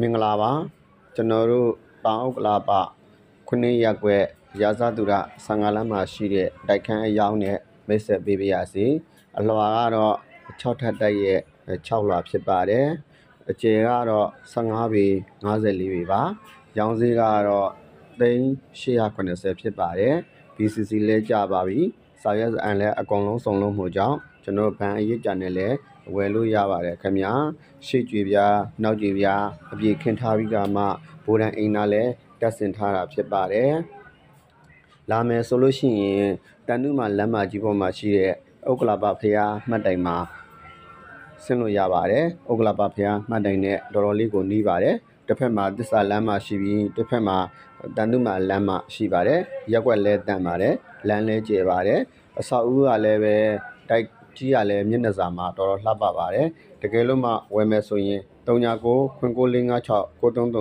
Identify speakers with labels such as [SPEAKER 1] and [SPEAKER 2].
[SPEAKER 1] မင်္ဂလာပါကျွန်တော်တို့တောင်ဥက္ကလာပခုနှစ်ရက်ွယ်ရာဇသူရဆံဃာလမ်းမှာရှိတဲ့တိုက်ခန်းအယောင်းနဲ့မိတ်ဆက်ပေးပါရစေအလွာကတော့6ထပ်တိုက်ရဲ့6လွာဖြစ်ပါတယ်အကျယ်ကတော့15ပေ54ပေပါရောင်းဈေးကတော့3890ဖြစ်ပါတယ် BCC လဲကြပါပြီစာရွက်အန်လည်းအကုန်လုံးစုံလုံးမှုကြောင့်ကျွန်တော်ဘန်အရေးကြံနဲ့လည်းဝယ်လို့ရပါတယ်ခင်ဗျာရှေ့ကြွေပြားနောက်ကြွေပြားအပြည့်ခင်းထားပြီးကမှဘိုးတန်အိမ်သားလည်းတက်ဆင်ထားတာဖြစ်ပါတယ်လာမယ်ဆိုလို့ရှိရင်တန်တုမာလမ်းမကြီးပေါ်မှာရှိတဲ့ဥက္ကလာပဖရားမှတ်တိုင်မှာဆင်းလို့ရပါတယ်ဥက္ကလာပဖရားမှတ်တိုင်နဲ့တော်တော်လေးကိုနှီးပါတယ်တစ်ဖက်မှာသစ္စာလမ်းမရှိပြီးတစ်ဖက်မှာတန်တုမာလမ်းမရှိပါတယ်ရက်ွက်လဲတန့်ပါတယ်လမ်းလဲကျယ်ပါတယ်အဆောက်အဦကလည်းပဲတိုက်ကြီးကလည်းမျက်နှာစာမှာတော်တော်လှပပါတယ်တကယ်လို့မှဝယ်မယ်ဆိုရင်3996ခွန်း946 933